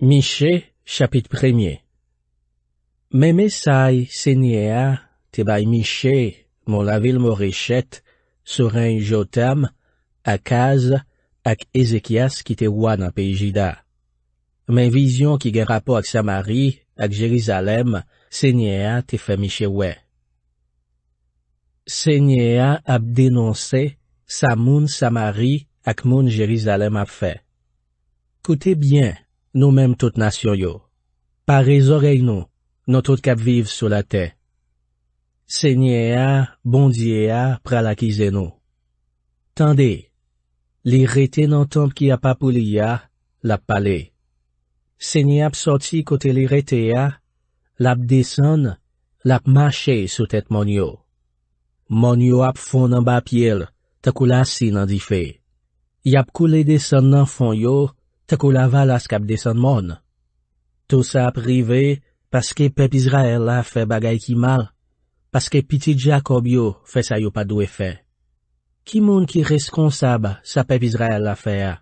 Miche, chapit premye Men mesay, senye a, te bay Miche, mon lavil mor rechet, souren yotam, akaz, ak Ezekias ki te wana pejida. Men vizyon ki gera po ak Samari, ak Jerizalem, senye a, te fe Miche we. Senye a ap denonse, sa moun Samari, ak moun Jerizalem ap fe. Kote byen. Nou menm tout nasyon yo. Par e zorey nou, nou tout kap viv sou la te. Senye a, bondye a, pral akize nou. Tande, li rete nan ton ki ap apou li a, lap pale. Senye ap soti kote li rete a, lap desen, lap mache sou tet mon yo. Mon yo ap fon nan ba apil, takou la sin nan di fe. Yap kou le desen nan fon yo, Takou laval as kap desen moun. Tou sa ap rive, paske pep Izrael la fe bagay ki mal, paske piti Jakob yo fe sayo pa dou e fe. Ki moun ki reskonsab sa pep Izrael la fe a?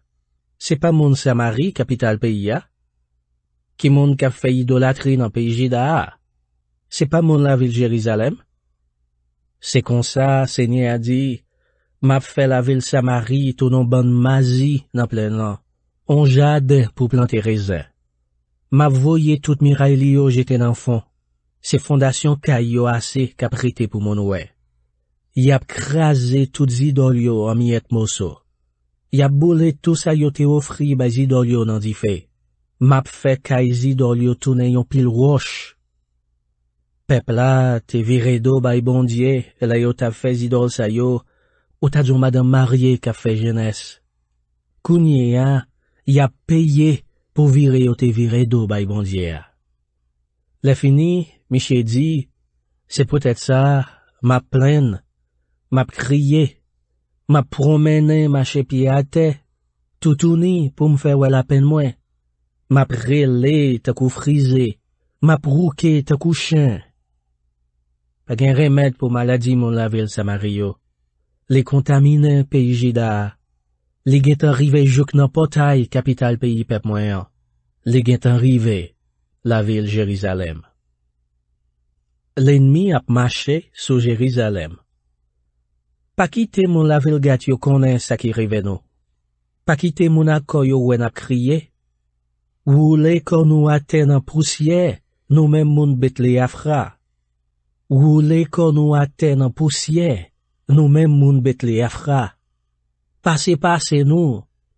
Se pa moun Samari kapital peyi a? Ki moun kap fe idolatri nan peyi jida a? Se pa moun la vil Jerizalem? Se konsa, se nye a di, map fe la vil Samari tonon ban mazi nan plen lan. moun jade pou plante rezen. Mav voye tout miray li yo jete nan fon. Se fondasyon kay yo ase ka prite pou moun we. Yap kraze tout zidol yo a mi et moso. Yap bole tout sayo te ofri bay zidol yo nan di fe. Mav fe kay zidol yo toune yon pil wosh. Pep la, te vire do bay bondye la yo ta fe zidol sayo ou ta jomade marye ka fe jenese. Kunye ya, y ap peye pou vire yo te vire do bay bondye a. Le fini, mi chè di, se pou tèt sa, map plèn, map kriye, map promènè ma chèpye a te, toutouni pou m fè wè la pen mwen, map rè lè takou frize, map rouke takou chèn. Pag en remèd pou maladi moun la vil sa mariyo, le kontaminè pe y jida a, Li gen tan rive jok nan potay kapital peyi pep mwen an. Li gen tan rive la vil Jerizalem. Len mi ap mache sou Jerizalem. Pakite moun la vil gat yo konen sa ki riven nou. Pakite moun akoy yo wen ap kriye. Wou le kon nou aten an pousye nou men moun bet li afra. Wou le kon nou aten an pousye nou men moun bet li afra. Pase-pase nou,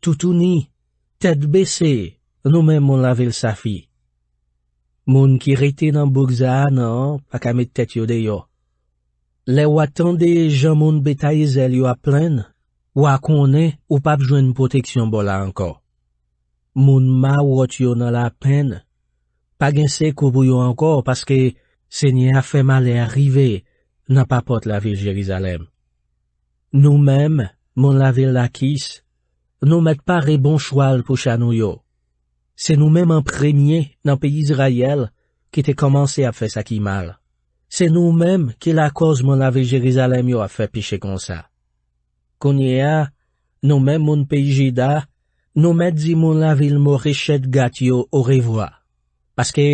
toutouni, tèt bese, nou men moun la vil safi. Moun ki rete nan Bokza nan, pa kamet tèt yo deyo. Le watan de jan moun beta izel yo ap plen, wakounen ou pa pjwen poteksyon bola anko. Moun ma wot yo nan la plen, pa gen se koubou yo anko, paske se nye a fè mal e arive, nan pa pot la vil Jerizalem. Nou men moun, Moun la vil lakis, nou met pa re bon chwal pou chanou yo. Se nou men man premye nan pey Izrayel ki te komanse a fe sakimal. Se nou men ki la koz moun la vil Jerizalem yo a fe piche kon sa. Konye a, nou men moun pey Jida, nou met di moun la vil mou rechet gati yo ore vwa. Paske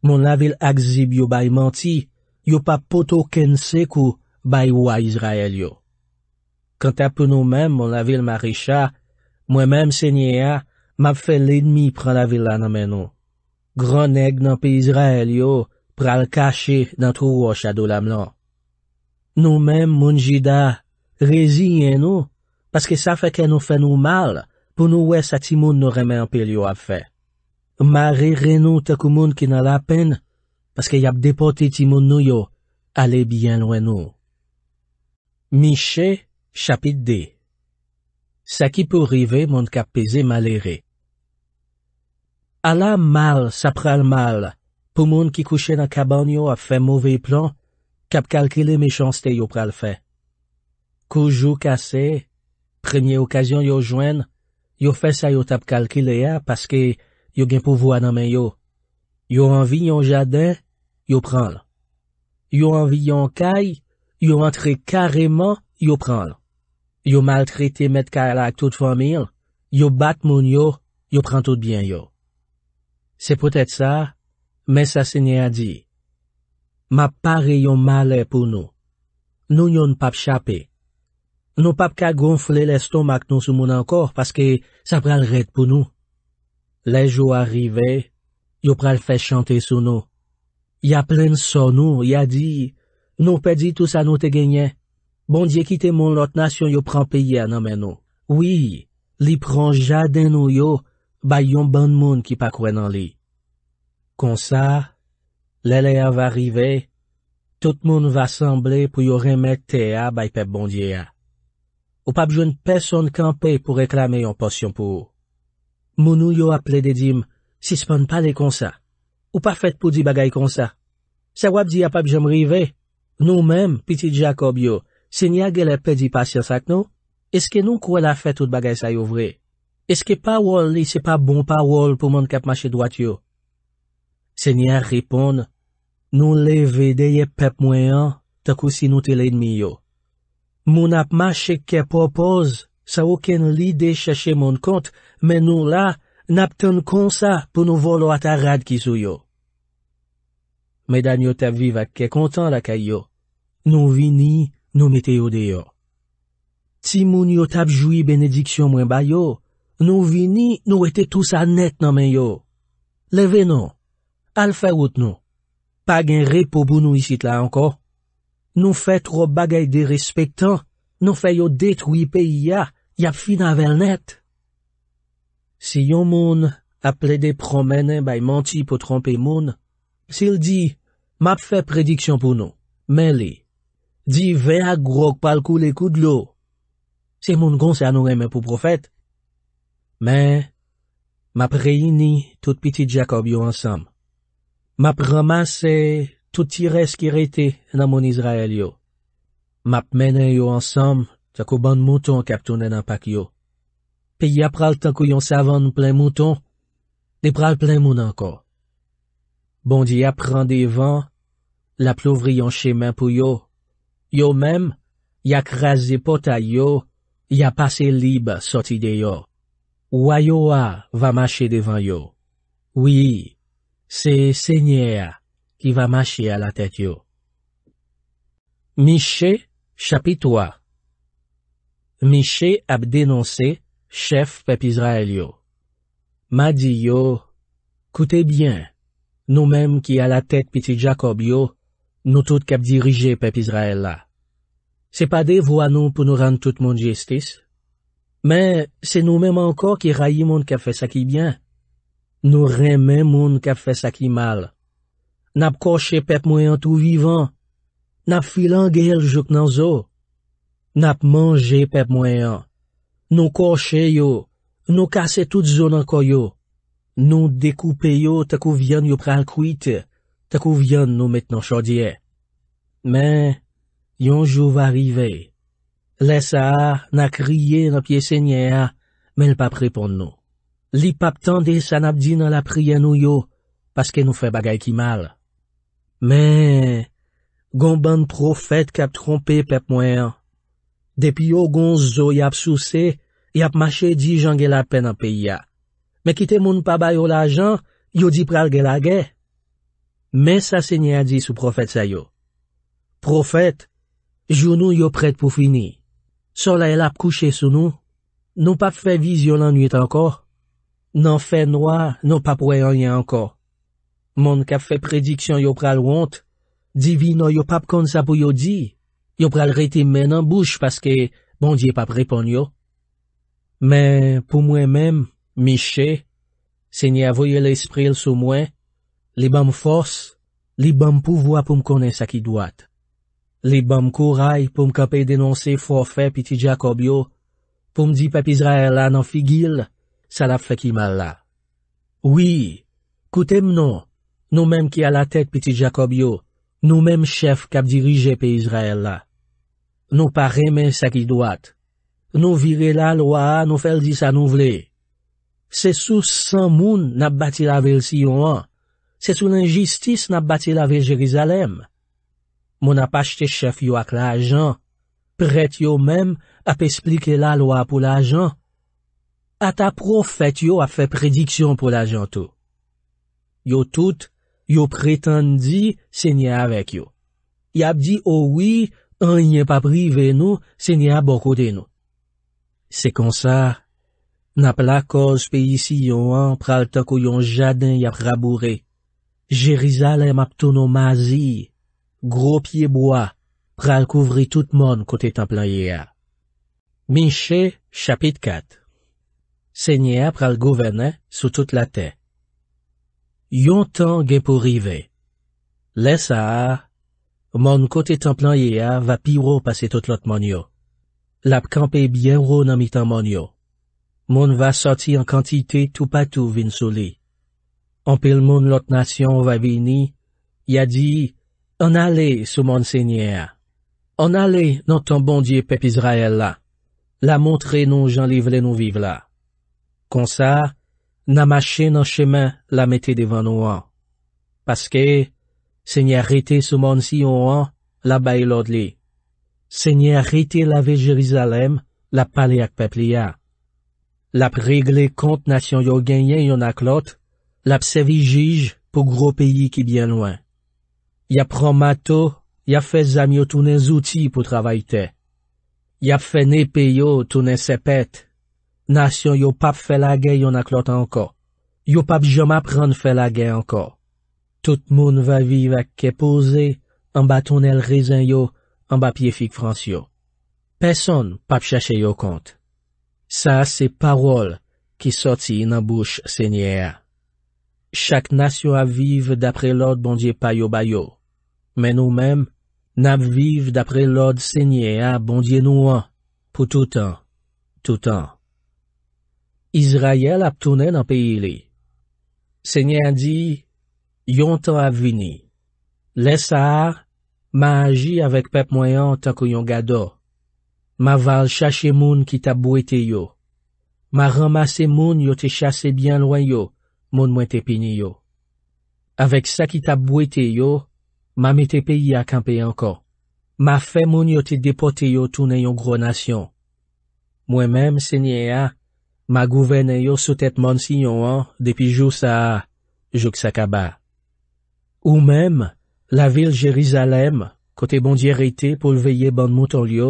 moun la vil akzib yo bay manti, yo pa poto ken se ku bay wwa Izrayel yo. Kant ap pou nou men moun la vil ma richa, mwen men msenye a, m ap fe l'edmi pran la vil la nan men nou. Gran neg nan pe Izrael yo pral kache nan trou wa chadou la mlan. Nou men moun jida, rezi yen nou, paske sa feke nou fen nou mal pou nou wè sa timoun nou remen apel yo ap fe. Mare ren nou te kou moun ki nan la pen, paske yap depote timoun nou yo, ale bien lwen nou. Miche Chapit D Sa ki pou rive, moun kap peze malere. Ala mal, sa pral mal, pou moun ki kouche nan kaban yo ap fe mouve plan, kap kalkile mechans te yo pral fe. Koujou kase, premye okasyon yo jwen, yo fe sa yo tap kalkile ya, paske yo gen pou vwa nan men yo. Yo anvi yon jaden, yo pral. Yo anvi yon kay, yo rentre kareman, yo pral. Yo maltriti met ka alak tout famil, yo bat moun yo, yo pran tout bien yo. Se potet sa, me sa se nye a di. Ma pare yo male pou nou. Nou yon pap chapi. Nou pap ka gonfle le stomak nou sou moun ankor, paske sa pral red pou nou. Le jo arive, yo pral fe chante sou nou. Ya plen so nou, ya di, nou pe di tout sa nou te genye. Bondye kite moun lot nasyon yo pran piye ananmen nou. Oui, li pran jaden nou yo, bay yon ban moun ki pa kwen nan li. Kon sa, lele a va rive, tout moun va semble pou yo remet te a bay pep bondye a. Ou pa bjoun peson kanpe pou reklame yon posyon pou ou. Moun nou yo aple de dim, sispan pa le kon sa. Ou pa fet pou di bagay kon sa. Sa wap di a pa bjoun rive, nou menm, piti Jacob yo, Senya ge le pedi pa sya sak nou, eske nou kwe la fet ou bagay sa yo vre? Eske pawol li se pa bon pawol pou moun kap mache dwat yo? Senya ripon, nou le vede ye pep mwen an, takou si nou te le inmi yo. Moun ap mache ke propose, sa woken li de chache moun kont, men nou la, nap ten konsa pou nou volo ata rad ki sou yo. Men dan yo te vive ak ke kontan la kay yo. Nou vini, Nou mete yo deyo. Ti moun yot apjoui benediksyon mwen bayo, nou vini nou ete tout sa net nan men yo. Leve nou. Al fè wot nou. Pag en repopou nou isit la anko. Nou fè tro bagay derespektan, nou fè yo detwipè ya, yap finan vel net. Si yon moun aple de promenen bay manti pou trompe moun, si l di, map fè prediksyon pou nou, men li. Di ve a grok pal kou le kou d'lo. Se moun gons anou eme pou profet. Men, map reyini tout piti Jakob yo ansam. Map ramase tout tirez ki reyte nan moun Izrael yo. Map menen yo ansam, takou ban mouton kap tonen an pak yo. Pe ya pral tankou yon savon plen mouton, ne pral plen moun anko. Bon di ya pran devan, la plouvri yon chemen pou yo, Yo mèm, ya krasi pota yo, ya pase libe soti de yo. Ouayowa va mache devan yo. Oui, se seignea ki va mache a la tèt yo. Mishè, chapitwa. Mishè ap denonse, chef pep Izrael yo. Ma di yo, koute bien, nou mèm ki a la tèt piti Jacob yo, Nou tout kep dirije pep Izrael la. Se pa de vo anon pou nou rande tout moun jestis. Men, se nou men manko ki rayi moun kep fesaki byen. Nou remen moun kep fesaki mal. Nap koshe pep mwen an tou vivan. Nap filan gel jok nan zo. Nap manje pep mwen an. Nou koshe yo. Nou kase tout zon an koyo. Nou dekoupe yo tako vyen yo pral kuiti. te kou vyon nou met nan chodye. Men, yon jou va rive. Le sa a, na kriye nan piye senye a, men l pa pripon nou. Li pap tan de sanap di nan la priye nou yo, paske nou fe bagay ki mal. Men, gon ban profet kap trompe pep mwen. Depi yo gon zo yap sou se, yap mache di jan gen la pen api ya. Men kite moun pa bayo la jan, yo di pral gen la gen. Men sa se nye a di sou profet sa yo. Profet, jounou yo prèt pou fini. Sola el ap kouche sou nou. Nou pap fè viz yo lan nwit anko. Nan fè noua, nou pap wè anye anko. Moun kap fè prediksyon yo pral wont. Di vi nou yo pap kon sa pou yo di. Yo pral rete men an bouch paske moun diye pap repon yo. Men pou mwen men, mi chè, se nye avoye l'espril sou mwen Li bam fòs, li bam pouvoa poum konen sa ki doat. Li bam kouray poum kapè denonsè fòfè piti Jakob yo, poum di pe pizraè la nan figil, sa la fè ki mal la. Oui, koutèm nou, nou menm ki a la tèk piti Jakob yo, nou menm chèf kap dirije pe pizraè la. Nou paremen sa ki doat. Nou vire la loa nou fel di sa nou vle. Se sou san moun nan bati la vel si yon an, Se sou l'injistis na bati la ve Jerizalem. Mon apache te chef yo ak la ajan. Pret yo mem ap esplike la loa pou la ajan. Ata profet yo ap fe prediksyon pou la ajan tou. Yo tout, yo pretendi, se nye avek yo. Yap di, owi, oh an nye pa prive nou, se nye abokote nou. Se kon sa, nap la koz pe yisi yo an pral ta kou yon jadin yap raboure. Jerizal em ap tono mazi, gro pyeboa, pral kouvri tout mon kote templan ye a. Minche, chapit 4 Senye a pral gouverne sou tout la te. Yon tan gen pou rive. Lesa a, mon kote templan ye a va piro pase tout lot mon yo. Lap kampe bien ro nan mi tan mon yo. Mon va soti an kantite tou patou vin sou li. Anpil moun lot nasyon wavini, ya di, an ale souman senye a. An ale notan bondye pep Izrael la. La montre nou jan livle nou vive la. Konsa, nan masche nan chemen la mette devan ou an. Paskè, senye a rete souman si ou an, la baye lod li. Senye a rete la ve Jerizalem, la pale ak pep li a. La pregle kont nasyon yo genyen yon ak lote, Lap se vijij pou gro peyi ki byen lwen. Yap pran mato, yap fe zamyo tounen zouti pou travayte. Yap fe nepe yo tounen sepet. Nasyon yo pap felage yon ak lot anko. Yo pap joma pran felage anko. Tout moun va vive ak kepoze, anba tonel rezen yo, anba piefik frans yo. Peson pap chache yo kont. Sa se parol ki soti nan bouch senye a. Chak nasyon ap vive dapre lòd bondye payo bayo. Men nou men, nam vive dapre lòd sènyen ap bondye nou an, pou tout an, tout an. Izrayel ap tounen an peyi li. Sènyen di, yon tan ap vini. Lesa, ma aji avèk pep mwayan tanko yon gado. Ma val chache moun ki tabou ete yo. Ma ramase moun yo te chase bien lwen yo. moun mwen te pini yo. Awek sa ki ta bwete yo, ma mwen te peyi akampe anko. Ma fe moun yo te depote yo toune yon gro nasyon. Mwen menm se nye a, ma gouvene yo sotet moun si yon an depi jou sa jok sa kaba. Ou menm, la vil Jerizalem kote bondye rete pou lveye ban moun tol yo,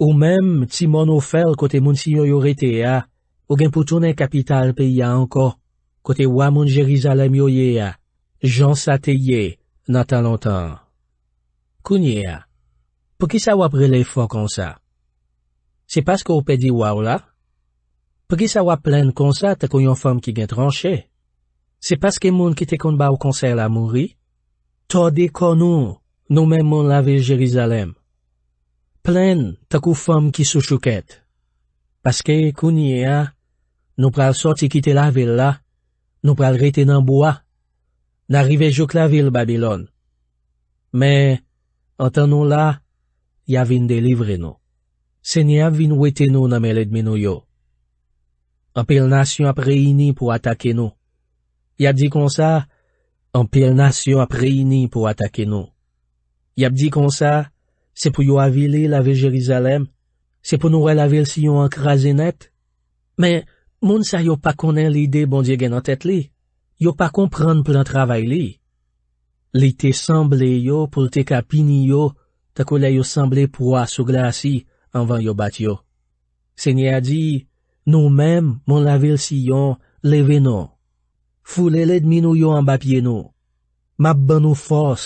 ou menm, ti moun ofel kote moun si yo yo rete a, ou gen pou toune kapital peyi anko, kote wa moun Jerizalem yo ye a, jan sa te ye, nan tan lantan. Kounye a, pou ki sa wap rele fwa kon sa? Se paske ou pe di waw la? Pou ki sa wap plen kon sa, tako yon fom ki gen tranche? Se paske moun ki te kon ba w konser la moun ri? To de kon nou, nou men moun la vil Jerizalem. Plen tako fom ki sou chouket. Paske kounye a, nou pral soti ki te la vil la, nou pal rete nan bo a, nan rive jok la vil Babylon. Men, an tan nou la, ya vin delivre nou. Se ni av vin weten nou nan men ledmen nou yo. An pel nas yon ap reyni pou atake nou. Yap di kon sa, an pel nas yon ap reyni pou atake nou. Yap di kon sa, se pou yo avile la vil Jerizalem, se pou nou re la vil si yo an krasen net, men, Moun sa yo pa konen li de bon di gen an tet li. Yo pa kompran plen travay li. Li te sanble yo pou te kapini yo ta kou la yo sanble proa sou glasi anvan yo bat yo. Se nye a di, nou menm moun la vil si yon leve nou. Fou le le dminou yo an bapye nou. Map banou fos.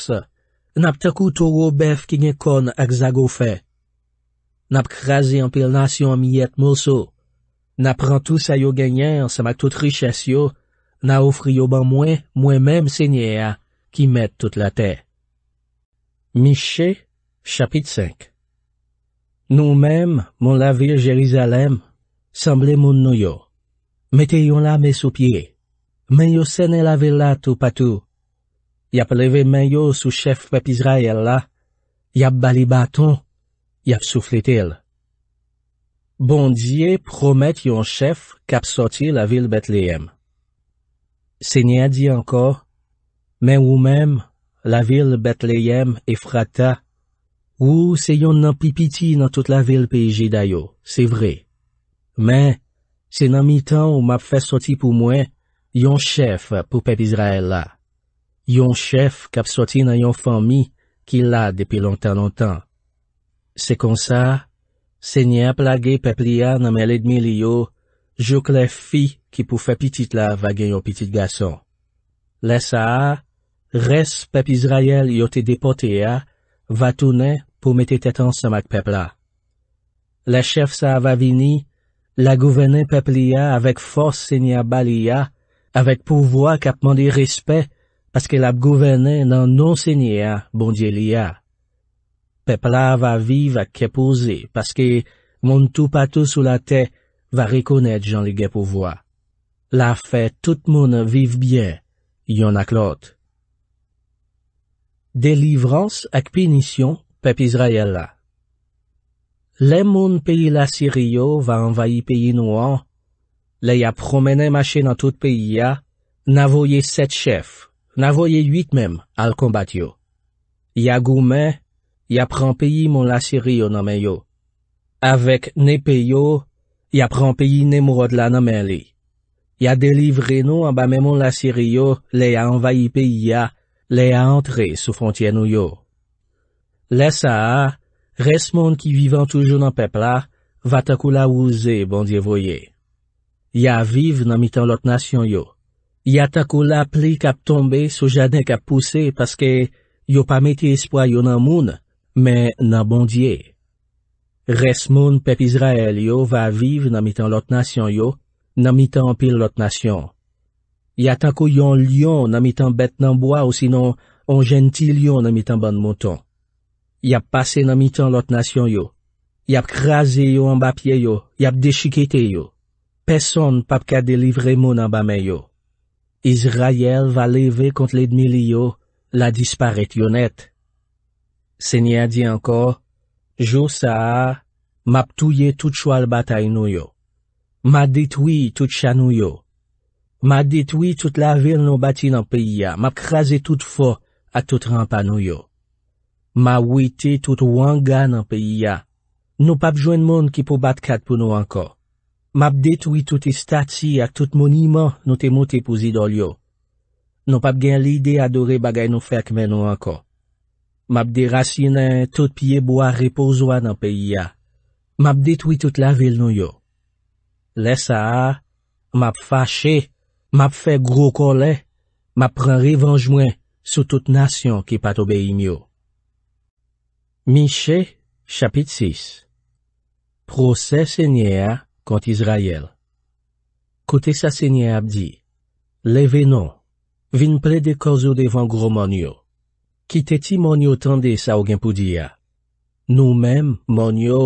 Nap takou to ou bef ki gen kon ak zagou fe. Nap krasi an pel nas yon amyet mousou. Na prantous a yo genyèr sa mak tout richèsyo, na ofri yo ban mwen, mwen mèm sènyè a, ki mèt tout la tè. Mishè, chapit 5 Nou mèm, moun la vil jelizalèm, samblè moun nou yo. Mètè yon la mè sou pye, mè yo sè nè la vil la tou patou. Yap leve mè yo sou chèf pepiz ray el la, yap bali baton, yap souflit el. bondye promet yon chef kap soti la vil Betleyem. Se nye a di anko, men ou men, la vil Betleyem e frata, ou se yon nan pipiti nan tout la vil peyje dayo, se vre. Men, se nan mi tan ou map fe soti pou mwen, yon chef pou pep Israel la. Yon chef kap soti nan yon fami ki la depi lontan lontan. Se konsa, Se nye aplage pepli ya nan meledmi li yo, jok le fi ki pou fe pitit la va gen yon pitit gason. Le sahar, res pep Israel yo te depote ya, va toune pou mete tetan sa mak pepla. Le chef sahar va vini, la gouvene pepli ya avek fos se nye bali ya, avek pou vwa kap mandi respet paske la gouvene nan non se nye ya bondye li ya. Pepla va viv ak kepoze, paske moun tou patou sou la te, va rekonet jan li gepovoa. La fe tout moun viv byen, yon ak lot. Delivrans ak penisyon, pep Izrayella. Le moun peyi la Siriyo, va envayi peyi Nouan, le ya promene mache nan tout peyi ya, navoye set chef, navoye yit mem al kombat yo. Ya goumen, ya pran peyi moun la siri yo nanmen yo. Awek ne peyo, ya pran peyi ne mwot la nanmen li. Ya delivre nou anba men moun la siri yo, le a envayi peyi ya, le a antre sou fontien nou yo. Le sa a, res moun ki vivan toujou nan pepla, va takou la wouze, bon diye voye. Ya vive nan mitan lot nasyon yo. Ya takou la pli kap tombe, sou jade kap pousse, paske yo pa meti espwa yo nan moun, yo pa meti espo yo nan moun, Men nan bondye, res moun pep Izrael yo va vive nan mitan lot nasyon yo, nan mitan pil lot nasyon. Ya tako yon lyon nan mitan bet nan boya ou sinon, on jenti lyon nan mitan ban mouton. Yap pase nan mitan lot nasyon yo, yap kraze yo an ba pye yo, yap deshikete yo. Peson pap ka delivre moun an ba men yo. Izrael va leve kont le dmi li yo, la disparite yo net. Sènyè di anko, Jousa, map touye tout chwal batay nou yo. Map detoui tout chan nou yo. Map detoui tout la vil nou bati nan peyi ya. Map krasi tout fo ak tout rampa nou yo. Map wite tout wanga nan peyi ya. Nou pap jwen moun ki pou bat kat pou nou anko. Map detoui tout istatsi ak tout moniman nou te mot epou zidol yo. Nou pap gen lide adore bagay nou fek men nou anko. M ap derasine tout piye bo a repouzo a nan peyi a. M ap detoui tout la vil nou yo. Le sa a, m ap fache, m ap fe gro kolè, m ap pran revanj mwen sou tout nasyon ki pat obeye myo. Mishè, chapit 6 Prosè sènyè a kont Izrayel Kote sa sènyè ap di, leve non, vin ple de korzo devan gro mon yo. Ki teti monyo tende sa ou genpou diya. Nou mem, monyo,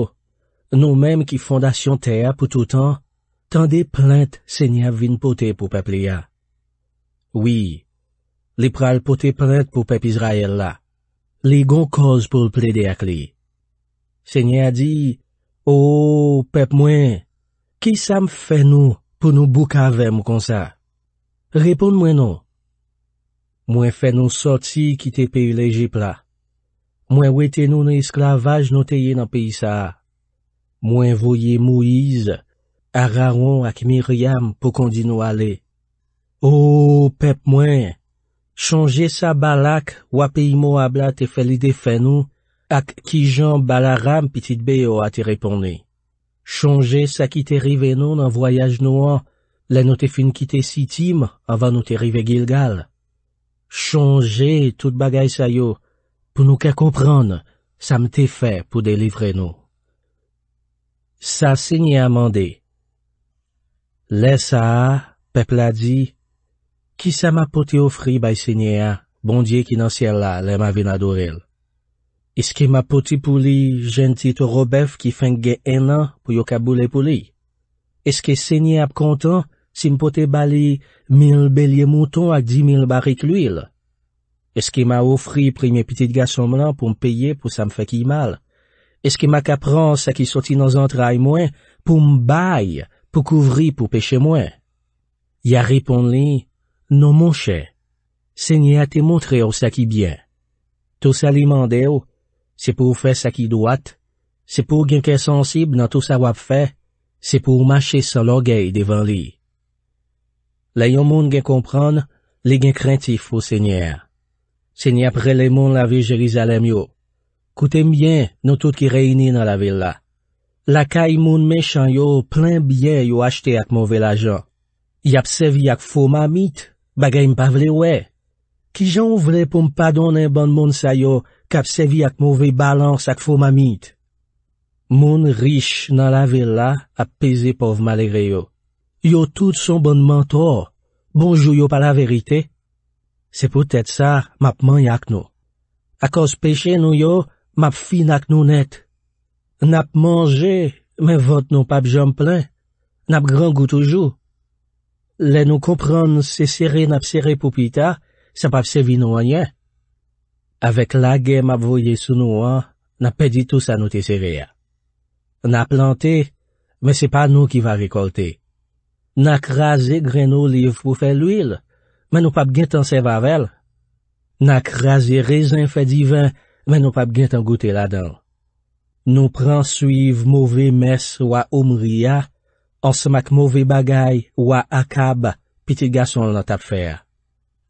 nou mem ki fondasyon teya pou toutan, tende plente se nye avin pote pou peple ya. Oui, li pral pote plente pou pep Israel la. Li gon koz pou ple de akli. Se nye a di, o pep mwen, ki sa m fè nou pou nou boukavem kon sa? Repon mwen nou. Mwen fè nou soti ki te pe u lejipla. Mwen wè te nou nou esklavaj nou te ye nan pe isa. Mwen voye Mouiz, Araouan ak Miriam pou kondi nou ale. O pep mwen, chanje sa balak wap e imo abla te fè li defen nou ak kijan balaram pitit be yo a te repone. Chanje sa ki te rive nou nan voyaj nou an, le nou te fin ki te sitim avan nou te rive Gilgal. chonje tout bagay sa yo, pou nou ke kompran, sa mte fe pou delivre nou. Sa sèny a mande. Le sa a, pep la di, ki sa ma poti ofri bay sèny a, bondye ki nan sè la, le ma vina do el. Eske ma poti pou li, jenti to robev ki fengge enan pou yo kabou le pou li. Eske sèny ap kontan, si m pou te bali mil belye mouton ak di mil barik l'huil. Eske m a ofri pre mye pitit gasom lan pou m peye pou sa m fe ki mal. Eske m a ka pran sa ki soti nan zantray mwen pou m bay pou kouvri pou peche mwen. Ya ripon li, Non monshe, se nye a te montre ou sa ki byen. To sa li mande ou, se pou ou fe sa ki doat, se pou genke sensib nan to sa wap fe, se pou ou mache sa logay devan li. Lè yon moun gen kompran, li gen krentif pou sènyer. Sèny apre le moun lave Jerizalem yo. Kouten byen nou tout ki reyni nan lave la. La ka yon moun mechan yo, plen byen yo achte ak mouvel ajan. Y apsevi ak fou mamit, bagay mpavle we. Ki jan vle pou mpadon en ban moun sa yo, kapsevi ak mouvel balans ak fou mamit. Moun rich nan lave la ap pese pov maligre yo. Yo tout son bon manto, bonjou yo pa la verite. Se pou tèt sa, map man yak nou. Akos peche nou yo, map fin ak nou net. Nap manje, men vote nou pap jom plen. Nap gran goutoujou. Le nou kompran se sere nap sere pou pita, se pap se vi nou anyen. Awek lage map voye sou nou an, nap pedi tou sa nou te sere ya. Nap lante, men se pa nou ki va rekolte. Na kraze gren oliv pou fe l'wil, men nou pap gen tan sevavel. Na kraze rezin fe divan, men nou pap gen tan gote ladan. Nou pransuiv mouve mes wa omriya, ansmak mouve bagay wa akab, piti gason lan tapfer.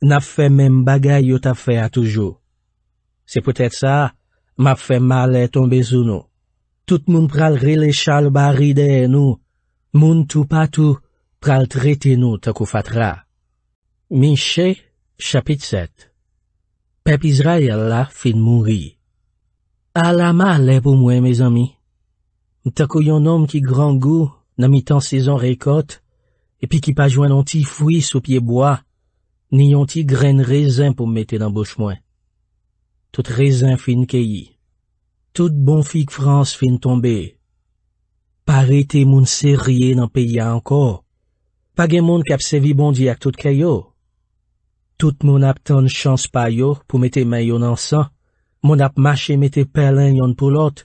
Napfe men bagay yo tapfer toujou. Se pwetet sa, mapfe male ton bezounou. Tout moun pral relechal baridey nou, moun tou patou, RAL TRETENOU TAKO FATRA MINCHE CHAPIT 7 PEP ISRAEL LA FIN MOURI ALAMA LEBOU MWEN MES AMI TAKO YON NOM KI GRAN GOU NAMI TAN SEZON REYKOT EPI KI PA JOIN YON TI FUY SOPYE BOA NI YON TI GREN REZEN POU METE DAN BOUCH MWEN TOUTE REZEN FIN KEYI TOUTE BON FIK FRANS FIN TOMBE PARE TE MOUN SE RIE NAN PEYA ANKOR Page moun ki ap sevi bondi ak tout ke yo. Tout moun ap ton chans pa yo pou mete men yon ansan. Moun ap mache mete pelen yon pou lot.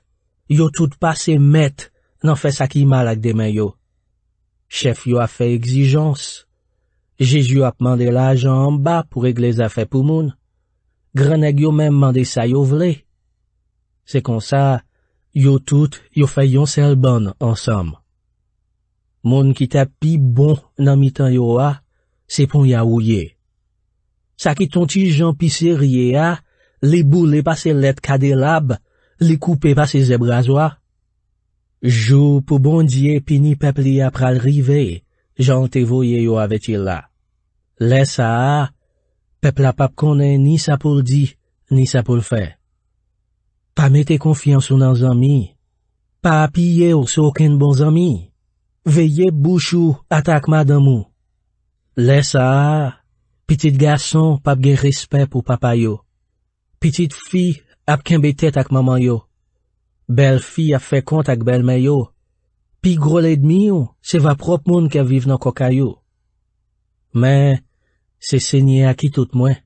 Yo tout pase met nan fes ak imal ak de men yo. Chef yo ap fe exijans. Jeju ap mande la jan an ba pou regle zafè pou moun. Grenèk yo men mande sa yo vle. Se kon sa, yo tout yo fe yon sel bon ansanm. Moun ki te pi bon nan mitan yo a, se pon ya ouye. Sa ki ton ti jan pi sirye a, li bou li pa se let kade lab, li koupe pa se zebrazo a. Jou pou bon diye pi ni pepli apra lrive, jan te voye yo avetye la. Le sa a, pepla pap konen ni sa pou ldi, ni sa pou lfe. Pa mete konfians ou nan zami, pa api ye ou so ken bon zami. Veye bouchou ata akma dan mou. Le sa, pitit garson papge rispe pou papa yo. Pitit fi ap kenbe tet ak mama yo. Bel fi ap fe kont ak bel men yo. Pi grole dmi yo, se va prop moun ke vive nan koka yo. Men, se se nye aki tout mwen.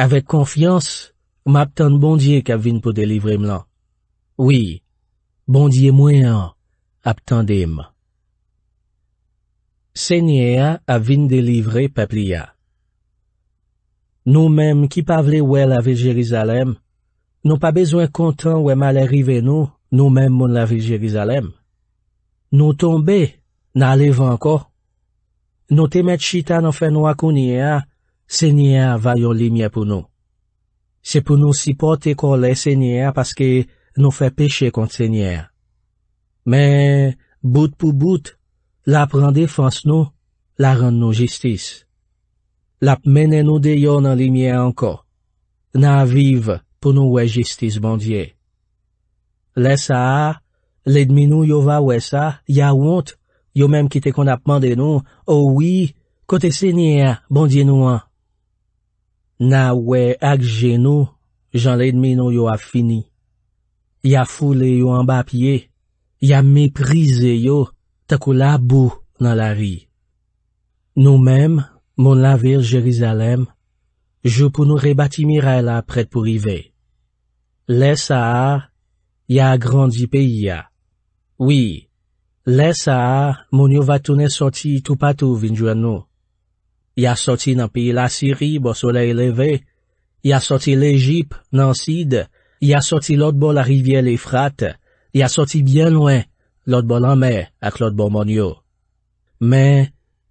Awek konfians, m ap tande bondye ke vin pou delivre m lan. Oui, bondye mwen an, ap tande m lan. Se nye a avin delivre pepli a. Nou mem ki pavle wè lave Jerizalem, nou pa bezwen kontan wè malerive nou, nou mem moun lave Jerizalem. Nou tombe, na alevan ko. Nou temet chita nou fè nou akouni a, se nye a vayon limye pou nou. Se pou nou sipote kole se nye a paske nou fè peche kont se nye a. Men, bout pou bout, La ap rande fans nou, la rande nou jistis. La ap mene nou de yo nan li miye anko. Na aviv pou nou we jistis bondye. Le sa a, le dminou yo va we sa, ya wont, yo menm kite kon ap mande nou, o oh wi, kote se nye a, bondye nou an. Na we akje nou, jan le dminou yo av fini. Ya foule yo an bapye, ya meprize yo, takou la bou nan la ri. Nou mem, moun la vil Jerizalem, jou pou nou rebati mirela prete pou rive. Le sahar, ya agrandi peyi ya. Oui, le sahar, moun yo va tounen soti tou patou vinjou an nou. Ya soti nan peyi la siri bo solei leve. Ya soti le jip nan sid. Ya soti lot bo la rivye le frat. Ya soti bien lwen lot bo lanme ak lot bo mon yo. Men,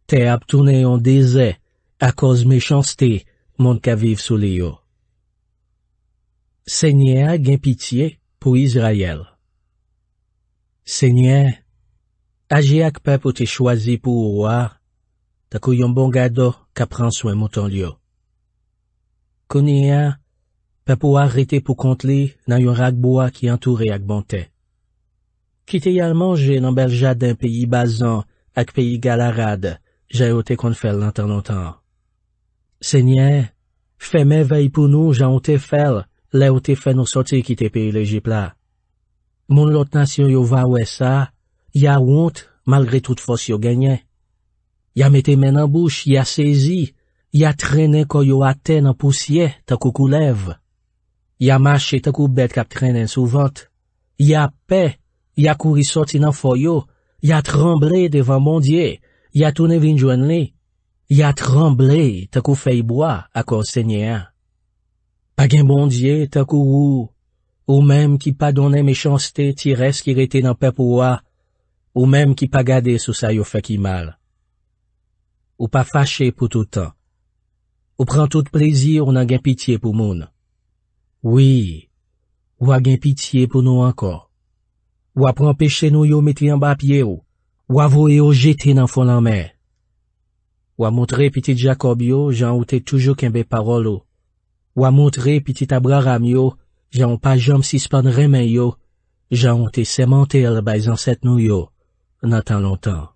te ap toune yon deze ak oz mechanste moun ka viv sou le yo. Senye a gen pitiye pou Israel. Senye, aje ak pe pou te chwazi pou oua takou yon bongado ka pranswen moutan yo. Konye a, pe pou a rete pou kontli nan yon ragboa ki antoure ak bonte. Kite yal manje nan bel jad den peyi bazan ak peyi galarad, jayote kon fel lantan lantan. Senyen, fè men vey pou nou jayote fel, lè yote fel nou sote kite peyi lejipla. Moun lot nasyon yo va wè sa, ya wout malgre tout fos yo genyen. Ya mette men nan bouch, ya sezi, ya trenen koyo ate nan pousye takou koulev. Ya mache takou bet kap trenen souvot, ya pey, Ya kouri soti nan foyo, ya tremble devan bondye, ya toune vinjwen li, ya tremble takou feyboa akonsenye an. Pa gen bondye, takou ou, ou menm ki pa donen mechanste ti reskirete nan pep ou a, ou menm ki pa gade sou sa yo feki mal. Ou pa fache pou toutan, ou pren tout plezir ou nan gen pitiye pou moun. Ou a gen pitiye pou nou ankon. Wa pran peche nou yo meti yon bapye e yo. Wa vou yo jeti nan fon lan men. Wa montre pitit Jacob yo, jan ou te toujou kenbe parolo. Wa montre pitit Abraham yo, jan ou pa jom sispan remen yo. Jan ou te semente al bay zanset nou yo. Na tan lontan.